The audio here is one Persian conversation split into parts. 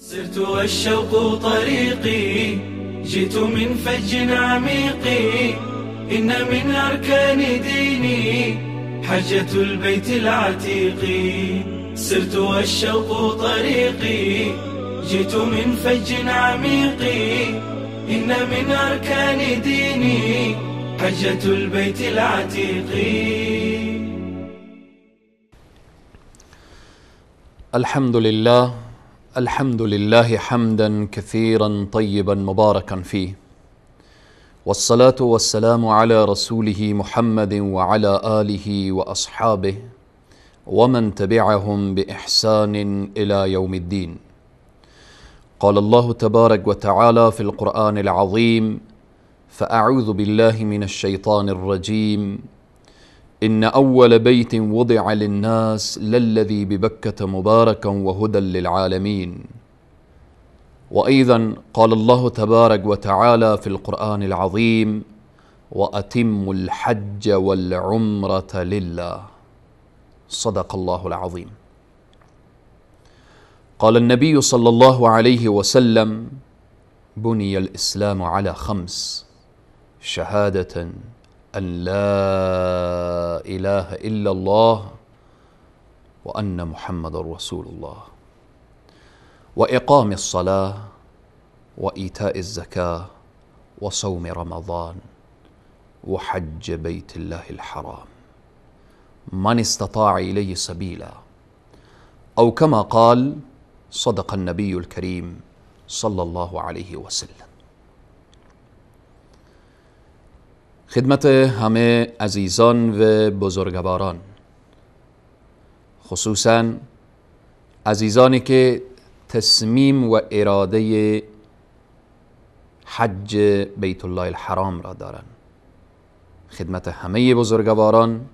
صرت والشوق طريقي جئت من فج عميق إن من أركان ديني حجة البيت العتيق صرت والشوق طريقي جئت من فج عميق إن من أركان ديني حجة البيت العتيق الحمد لله الحمد لله حمدا كثيرا طيبا مباركا فيه والصلاه والسلام على رسوله محمد وعلى اله واصحابه ومن تبعهم باحسان الى يوم الدين قال الله تبارك وتعالى في القران العظيم فاعوذ بالله من الشيطان الرجيم إن أول بيت وضع للناس للذي ببكة مباركا وهدى للعالمين وأيضا قال الله تبارك وتعالى في القرآن العظيم وأتم الحج والعمرة لله صدق الله العظيم قال النبي صلى الله عليه وسلم بني الإسلام على خمس شهادة أن لا إله إلا الله وأن محمد رسول الله وإقام الصلاة وإيتاء الزكاة وصوم رمضان وحج بيت الله الحرام من استطاع إليه سبيلا أو كما قال صدق النبي الكريم صلى الله عليه وسلم خدمت همه عزیزان و بزرگواران خصوصا عزیزانی که تصمیم و اراده حج بیت الله الحرام را دارند خدمت همه بزرگواران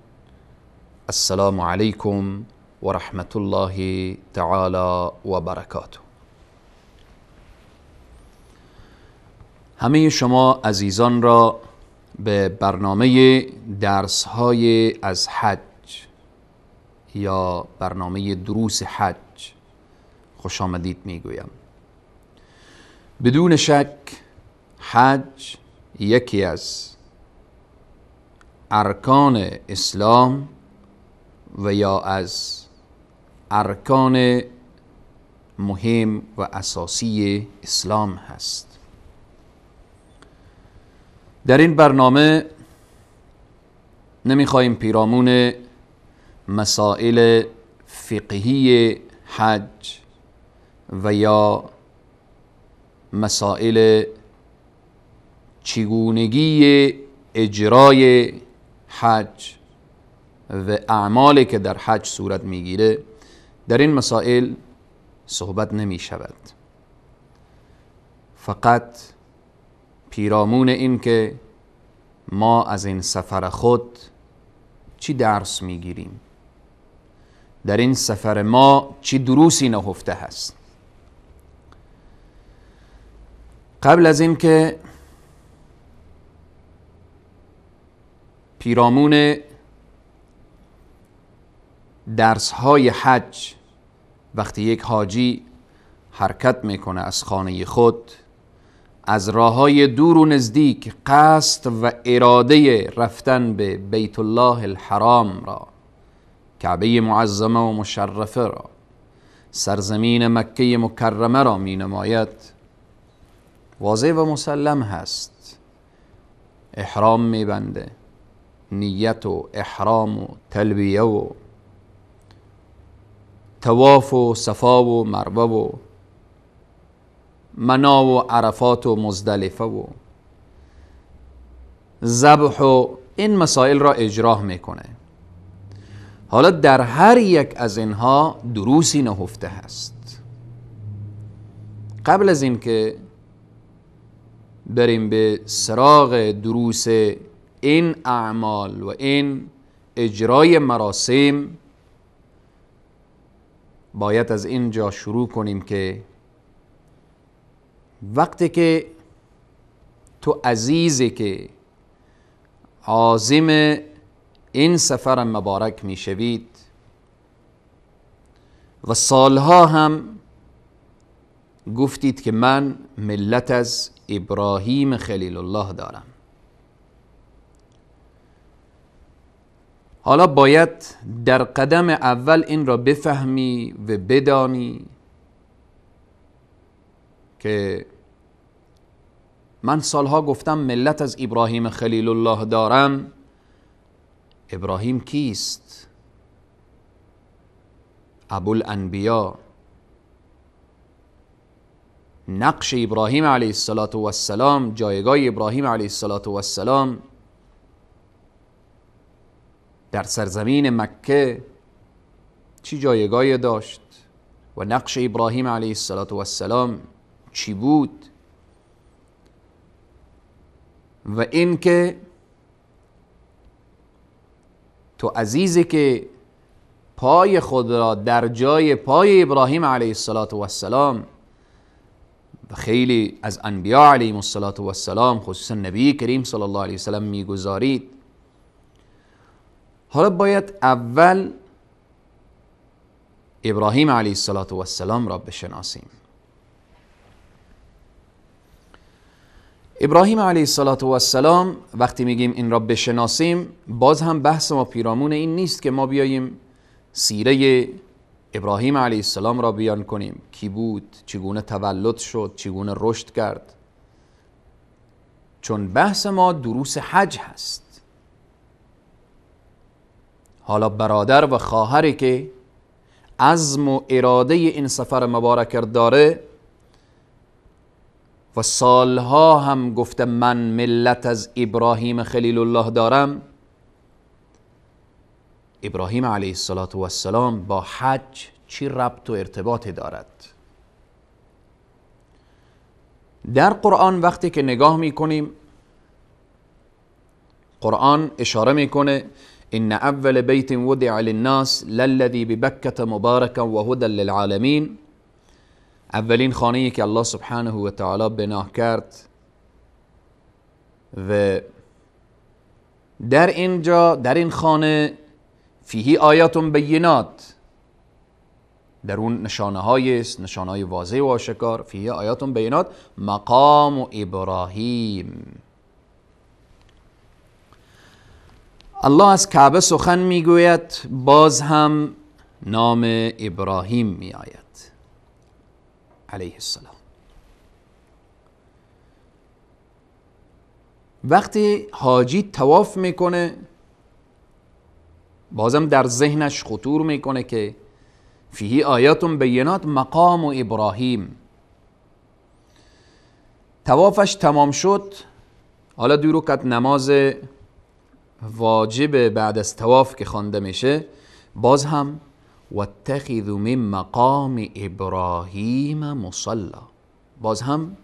السلام علیکم و رحمت الله تعالی و برکاته همه شما عزیزان را به برنامه درس های از حج یا برنامه دروس حج خوش آمدید میگویم بدون شک حج یکی از ارکان اسلام و یا از ارکان مهم و اساسی اسلام هست در این برنامه نمیخواهیم پیرامون مسائل فقهی حج و یا مسائل چگونگی اجرای حج و اعمالی که در حج صورت میگیره در این مسائل صحبت نمی شود فقط پیرامون این که ما از این سفر خود چی درس میگیریم در این سفر ما چی دروسی نهفته هست قبل از این که پیرامون درس های حج وقتی یک حاجی حرکت میکنه از خانه خود از راه های دور و نزدیک قصد و اراده رفتن به بیت الله الحرام را کعبه معظمه و مشرفه را سرزمین مکه مکرمه را می نماید واضح و مسلم هست احرام می بنده نیت و احرام و تلبیه و تواف و صفا و مروه و منا و عرفات و مزدلفه و زبح و این مسائل را اجرا میکنه حالا در هر یک از اینها دروسی نهفته هست قبل از اینکه بریم به سراغ دروس این اعمال و این اجرای مراسم باید از اینجا شروع کنیم که وقتی که تو عزیزی که عازم این سفر مبارک می شوید و سالها هم گفتید که من ملت از ابراهیم خلیل الله دارم حالا باید در قدم اول این را بفهمی و بدانی که من سالها گفتم ملت از ابراهیم خلیل الله دارم ابراهیم کیست؟ ابو الانبیا نقش ابراهیم علیه السلام جایگاه ابراهیم علیه السلام در سرزمین مکه چی جایگاهی داشت و نقش ابراهیم علیه السلام چی بود و اینکه تو عزیزی که پای خود را در جای پای ابراهیم علیه السلام و خیلی از انبیاء علیه السلام خصوصا نبی کریم صلی الله علیه وسلم میگذارید حالا باید اول ابراهیم علیه السلام را بشناسیم ابراهیم علیه السلام وقتی میگیم این را بشناسیم باز هم بحث ما پیرامون این نیست که ما بیاییم سیره ابراهیم علیه السلام را بیان کنیم کی بود چگونه تولد شد چگونه رشد کرد چون بحث ما دروس حج هست حالا برادر و خواهری که عزم و اراده این سفر مبارک داره و سالها هم گفته من ملت از ابراهیم خلیل الله دارم ابراهیم علیه السلام با حج چی ربط و ارتباطی دارد در قرآن وقتی که نگاه میکنیم قرآن اشاره میکنه ان اول بیت وضع للناس للذی ببکت مبارکا و هدا للعالمین اولین خانه که الله سبحانه و تعالی بنا کرد و در اینجا در این خانه فیهی آیات بینات در اون نشانه های است نشانه های واضح و آشکار فیه آیات بینات مقام و ابراهیم الله از کعبه سخن میگوید باز هم نام ابراهیم میآید علیه السلام وقتی حاجی تواف میکنه بازم در ذهنش خطور میکنه که فیهی آیاتون بینات مقام و ابراهیم توافش تمام شد حالا دو نماز واجب بعد از تواف که خوانده میشه باز هم واتخذ من مقام ابراهیم مصلا باز هم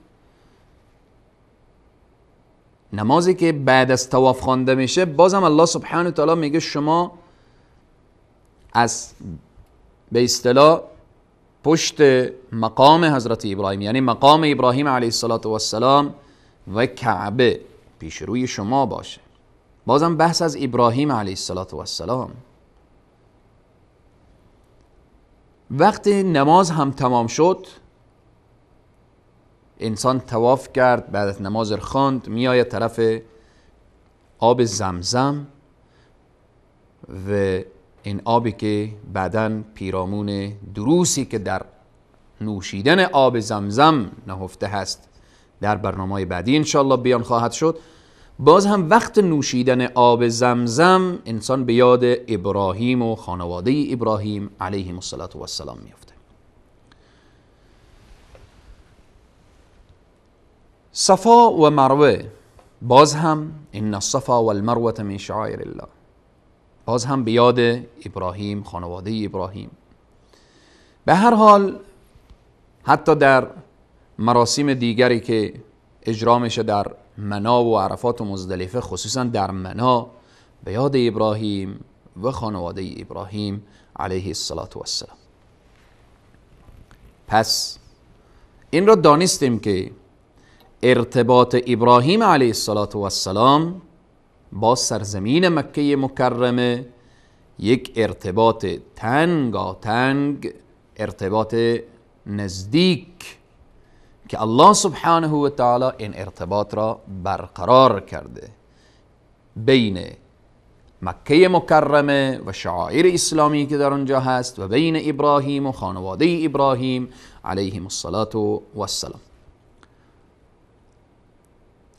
نمازی که بعد از تواف خوانده میشه بازم الله سبحانه و تعالی میگه شما از به اصطلاح پشت مقام حضرت ابراهیم یعنی مقام ابراهیم علیه السلام و کعبه پیش روی شما باشه بازم بحث از ابراهیم علیه السلام وقتی نماز هم تمام شد انسان تواف کرد بعد از نماز خواند آید طرف آب زمزم و این آبی که بعدا پیرامون دروسی که در نوشیدن آب زمزم نهفته هست در برنامه بعدی انشالله بیان خواهد شد باز هم وقت نوشیدن آب زمزم انسان به یاد ابراهیم و خانواده ابراهیم و السلام میفته صفا و مروه باز هم ان الصفا والمروه من شعائر الله باز هم به یاد ابراهیم خانواده ابراهیم به هر حال حتی در مراسم دیگری که اجرا میشه در منا و عرفات و مزدلفه خصوصا در منا به یاد ابراهیم و خانواده ابراهیم علیه السلام پس این را دانستیم که ارتباط ابراهیم علیه السلام و با سرزمین مکه مکرمه یک ارتباط تنگ تنگ ارتباط نزدیک که الله سبحانه و تعالی این ارتباط را برقرار کرده بین مکه مکرمه و شعائر اسلامی که در آنجا هست و بین ابراهیم و خانواده ابراهیم علیهم الصلاة و السلام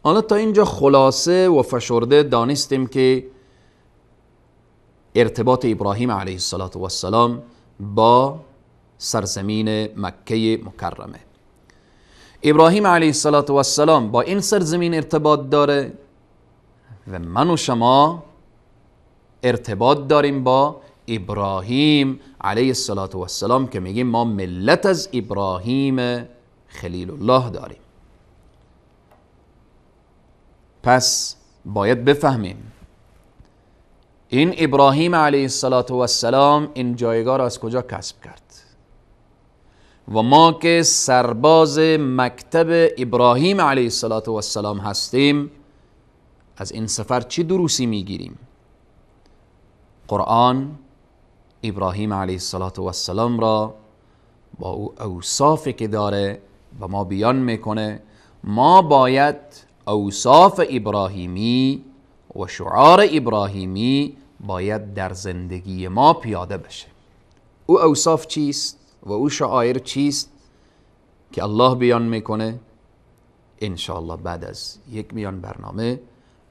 حالا تا اینجا خلاصه و فشرده دانستیم که ارتباط ابراهیم علیه والسلام با سرزمین مکه مکرمه ابراهیم علیه السلام و السلام با این سرزمین ارتباط داره و من و شما ارتباط داریم با ابراهیم علیه السلام و که میگیم ما ملت از ابراهیم خلیل الله داریم پس باید بفهمیم این ابراهیم علیه السلام و این جایگاه را از کجا کسب کرد و ما که سرباز مکتب ابراهیم علیه السلام هستیم از این سفر چه دروسی میگیریم قرآن ابراهیم علیه السلام را با او اوصافی که داره و ما بیان میکنه ما باید اوصاف ابراهیمی و شعار ابراهیمی باید در زندگی ما پیاده بشه او اوصاف چیست؟ و او شعائر چیست که الله بیان میکنه انشاءالله بعد از یک میان برنامه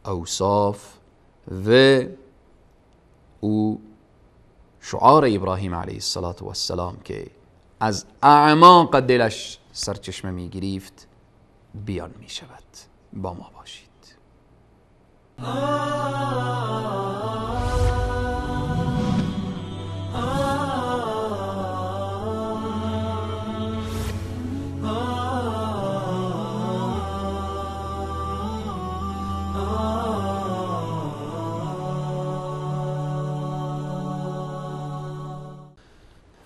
اوصاف و او شعار ابراهیم علیه السلام که از اعماق دلش سرچشمه میگریفت بیان میشود با ما باشید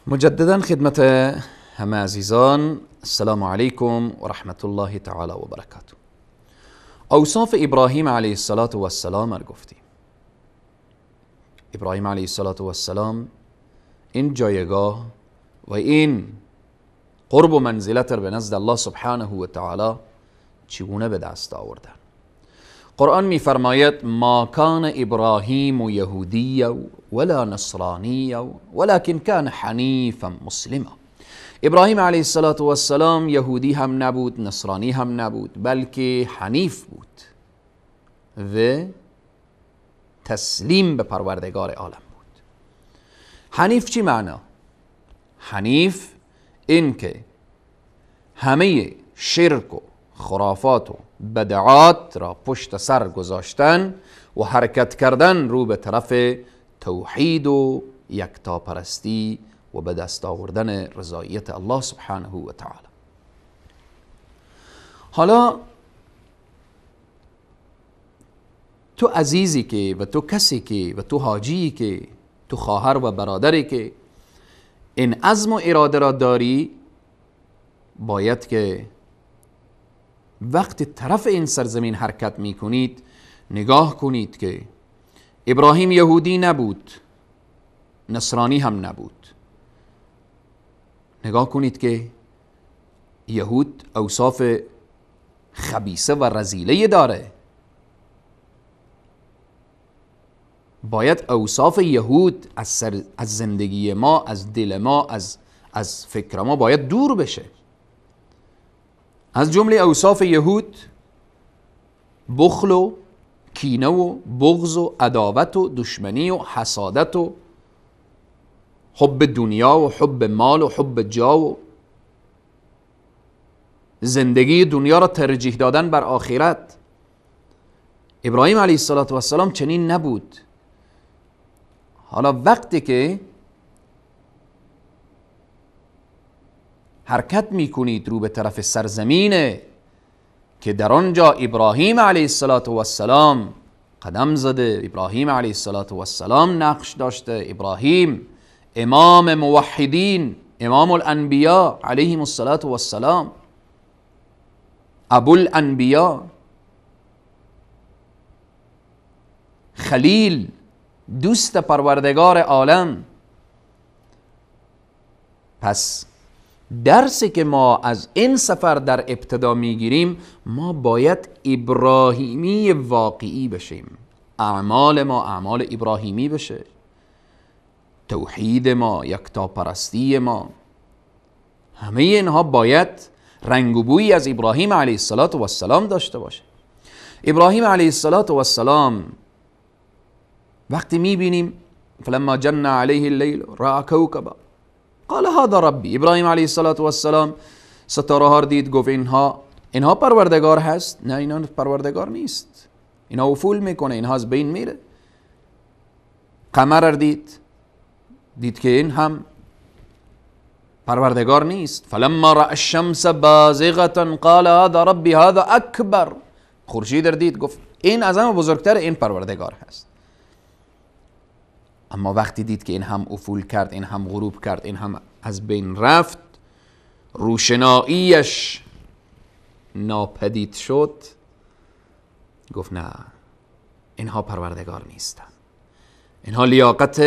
مجددا خدمت همه عزیزان السلام علیکم و رحمت الله تعالی و برکاته اوصاف ابراهیم علیه السلام و السلام گفتیم ابراهیم علیه السلام و السلام این جایگاه و این قرب و منزلت به نزد الله سبحانه و تعالی چگونه به دست آوردن قرآن میفرماید ما کان ابراهیم یهودی ولا نصرانی ولکن کان حنیفا مسلما ابراهیم علیه السلام یهودی هم نبود نصرانی هم نبود بلکه حنیف بود و تسلیم به پروردگار عالم بود حنیف چی معنا؟ حنیف این همه شرک و خرافات و بدعات را پشت سر گذاشتن و حرکت کردن رو به طرف توحید و یکتاپرستی و به دست آوردن رضایت الله سبحانه و تعالی حالا تو عزیزی که و تو کسی که و تو حاجی که تو خواهر و برادری که این عزم و اراده را داری باید که وقتی طرف این سرزمین حرکت می کنید نگاه کنید که ابراهیم یهودی نبود نصرانی هم نبود نگاه کنید که یهود اوصاف خبیسه و رزیله داره باید اوصاف یهود از, از زندگی ما از دل ما از, از فکر ما باید دور بشه از جمله اوصاف یهود بخل و کینه و بغض و عداوت و دشمنی و حسادت و حب دنیا و حب مال و حب جا و زندگی دنیا را ترجیح دادن بر آخرت ابراهیم علیه السلام چنین نبود حالا وقتی که حرکت می کنید رو به طرف سرزمین که در آنجا ابراهیم علیه السلام و قدم زده ابراهیم علیه السلام نقش داشته ابراهیم امام موحدین امام الانبیا علیهم السلام و السلام ابو الانبیا خلیل دوست پروردگار عالم پس درسی که ما از این سفر در ابتدا میگیریم ما باید ابراهیمی واقعی بشیم اعمال ما اعمال ابراهیمی بشه توحید ما یکتاپرستی ما همه اینها باید رنگ و بوی از ابراهیم علیه السلام و داشته باشه ابراهیم علیه السلام و السلام وقتی میبینیم فلما جن علیه اللیل را کوکبا قال هذا ربی ابراهیم علیه السلام والسلام ستاره ها دید گفت اینها اینها پروردگار هست نه اینان پروردگار نیست اینها افول میکنه اینها از بین میره قمر دید دید که این هم پروردگار نیست فلما را الشمس بازغتا قال هذا ربی هذا اکبر خورشید دید گفت این از هم بزرگتر این پروردگار هست اما وقتی دید که این هم افول کرد این هم غروب کرد این هم از بین رفت روشناییش ناپدید شد گفت نه اینها پروردگار نیستن اینها لیاقت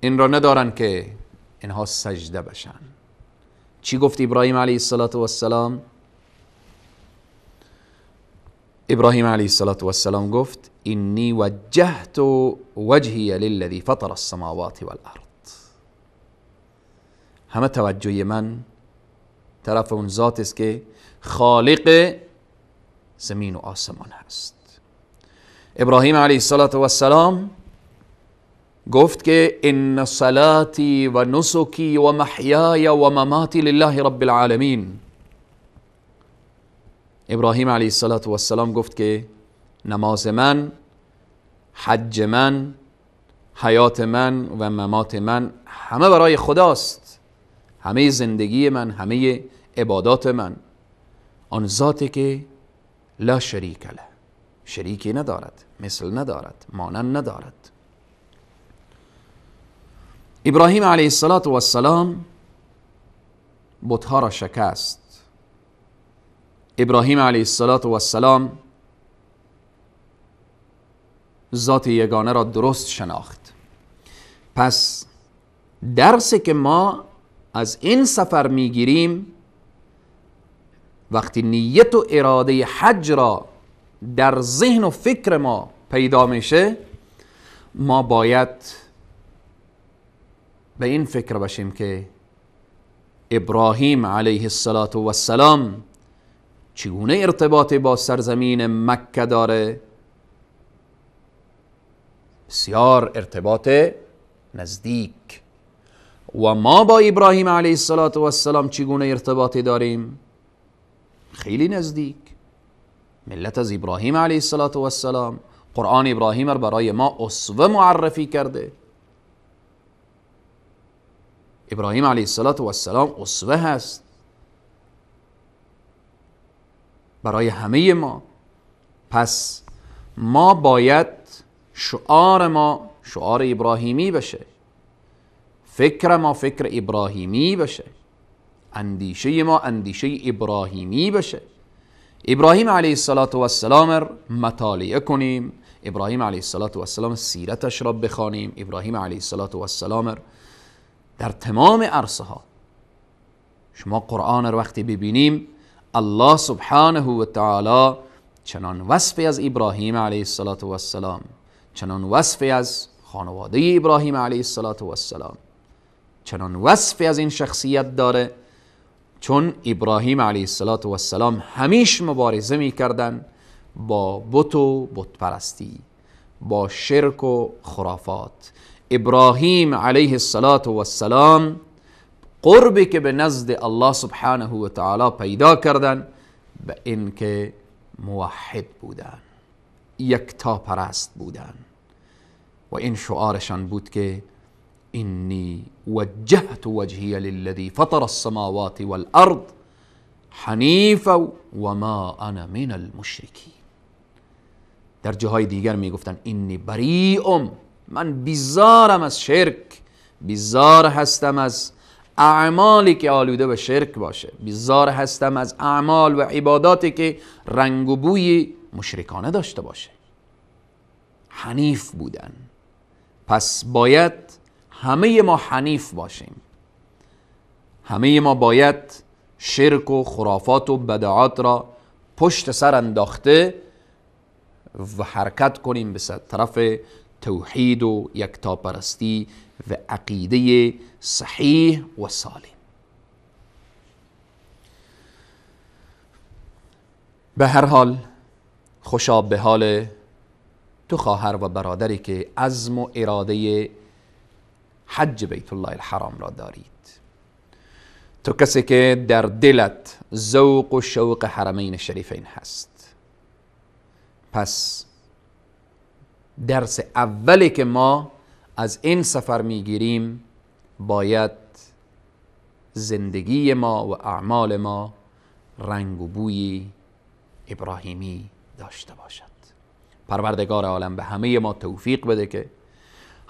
این را ندارن که اینها سجده بشن چی گفت ابراهیم علیه السلام ابراهیم علیه السلام گفت اینی وجهت وجهی للذی فطر السماوات والارض همه توجه من طرف اون ذات است که خالق زمین و آسمان هست ابراهیم علیه السلام گفت که ان صلاتی و نسکی و محیای و مماتی لله رب العالمین ابراهیم علیه السلام گفت که نماز من حج من حیات من و ممات من همه برای خداست همه زندگی من همه عبادات من آن ذاتی که لا شریک له شریکی ندارد مثل ندارد مانند ندارد ابراهیم علیه والسلام بتها را شکست ابراهیم علیه السلام ذات یگانه را درست شناخت پس درسی که ما از این سفر میگیریم وقتی نیت و اراده حج را در ذهن و فکر ما پیدا میشه ما باید به این فکر باشیم که ابراهیم علیه السلام چگونه ارتباطی با سرزمین مکه داره بسیار ارتباط نزدیک و ما با ابراهیم علیه السلام چگونه ارتباطی داریم خیلی نزدیک ملت از ابراهیم علیه السلام قرآن ابراهیم را برای ما اصوه معرفی کرده ابراهیم علیه السلام اصوه هست برای همه ما پس ما باید شعار ما شعار ابراهیمی بشه فکر ما فکر ابراهیمی بشه اندیشه ما اندیشه ابراهیمی بشه ابراهیم علیه السلام را مطالعه کنیم ابراهیم علیه السلام سیرتش را بخوانیم ابراهیم علیه السلام در تمام عرصه ها شما قرآن را وقتی ببینیم الله سبحانه و تعالی چنان وصفی از ابراهیم علیه السلام چنان وصفی از خانواده ابراهیم علیه السلام چنان وصفی از این شخصیت داره چون ابراهیم علیه السلام همیش مبارزه می با بت و بت پرستی با شرک و خرافات ابراهیم علیه السلام قربی که به نزد الله سبحانه و تعالی پیدا کردن به اینکه موحد بودن یکتا پرست بودن و این شعارشان بود که اینی وجهت وجهی للذی فطر السماوات والارض حنیف و ما انا من المشرکی در جاهای دیگر گفتن اینی بریئم من بیزارم از شرک بیزار هستم از اعمالی که آلوده به شرک باشه بیزار هستم از اعمال و عباداتی که رنگ و بوی مشرکانه داشته باشه حنیف بودن پس باید همه ما حنیف باشیم همه ما باید شرک و خرافات و بدعات را پشت سر انداخته و حرکت کنیم به طرف توحید و یکتاپرستی و عقیده صحیح و سالم به هر حال خوشا به حال تو خواهر و برادری که عزم و اراده حج بیت الله الحرام را دارید تو کسی که در دلت ذوق و شوق حرمین شریفین هست پس درس اولی که ما از این سفر میگیریم باید زندگی ما و اعمال ما رنگ و بوی ابراهیمی داشته باشد پروردگار عالم به همه ما توفیق بده که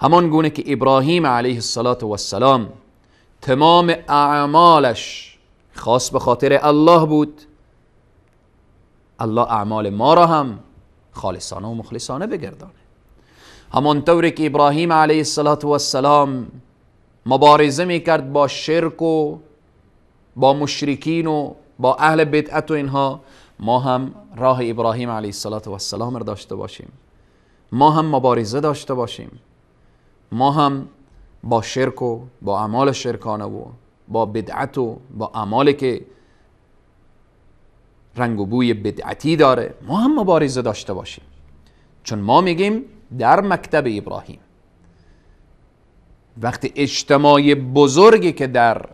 همان گونه که ابراهیم علیه السلام و السلام تمام اعمالش خاص به خاطر الله بود الله اعمال ما را هم خالصانه و مخلصانه بگردانه طوری که ابراهیم علیه السلام و مبارزه می کرد با شرک و با مشرکین و با اهل بدعت و اینها ما هم راه ابراهیم علیه السلام و السلام را داشته باشیم ما هم مبارزه داشته باشیم ما هم با شرک و با اعمال شرکانه و با بدعت و با اعمالی که رنگ و بوی بدعتی داره ما هم مبارزه داشته باشیم چون ما میگیم در مکتب ابراهیم وقتی اجتماع بزرگی که در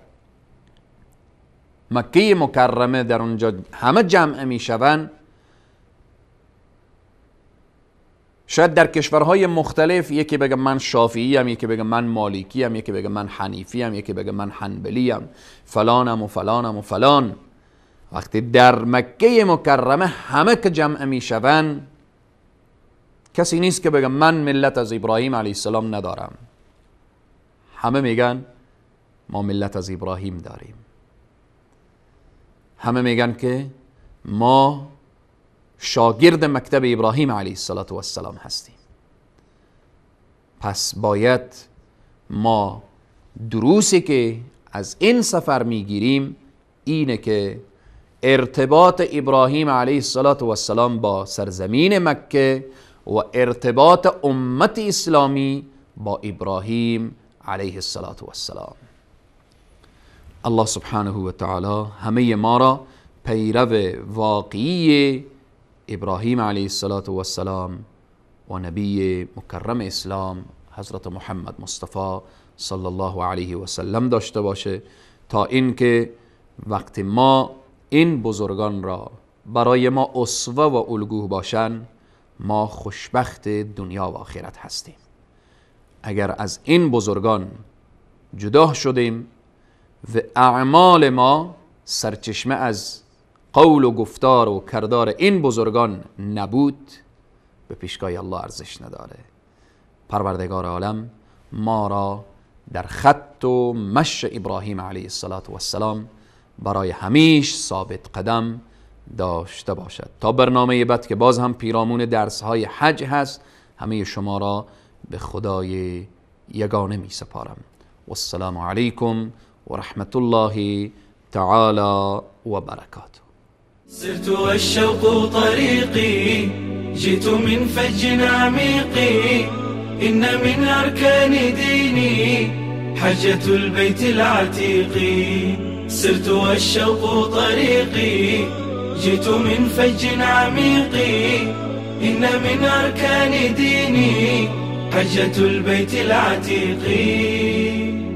مکه مکرمه در اونجا همه جمع می شوند شاید در کشورهای مختلف یکی بگه من شافعی ام یکی بگه من مالکی ام یکی بگه من حنیفی ام یکی بگه من حنبلی ام فلانم و فلانم و فلان وقتی در مکه مکرمه همه که جمع می شوند کسی نیست که بگه من ملت از ابراهیم علیه السلام ندارم همه میگن ما ملت از ابراهیم داریم همه میگن که ما شاگرد مکتب ابراهیم علیه السلام هستیم پس باید ما دروسی که از این سفر میگیریم اینه که ارتباط ابراهیم علیه السلام با سرزمین مکه و ارتباط امت اسلامی با ابراهیم علیه السلام و الله سبحانه و تعالی همه ما را پیرو واقعی ابراهیم علیه السلام و و نبی مکرم اسلام حضرت محمد مصطفی صلی الله علیه و سلم داشته باشه تا اینکه وقتی ما این بزرگان را برای ما اسوه و الگو باشند ما خوشبخت دنیا و آخرت هستیم اگر از این بزرگان جدا شدیم و اعمال ما سرچشمه از قول و گفتار و کردار این بزرگان نبود به پیشگاه الله ارزش نداره پروردگار عالم ما را در خط و مش ابراهیم علیه السلام برای همیش ثابت قدم داشته باشد تا برنامه بعد که باز هم پیرامون درس های حج هست همه شما را به خدای یگانه می سپارم والسلام علیکم و رحمت الله و وبرکاته سرت الشوق طریقی جئت من فج نعمیقی این من أركان دینی حجة البيت العتيق سرت الشوق طریقی جئت من فج عميق إن من أركان ديني حجة البيت العتيق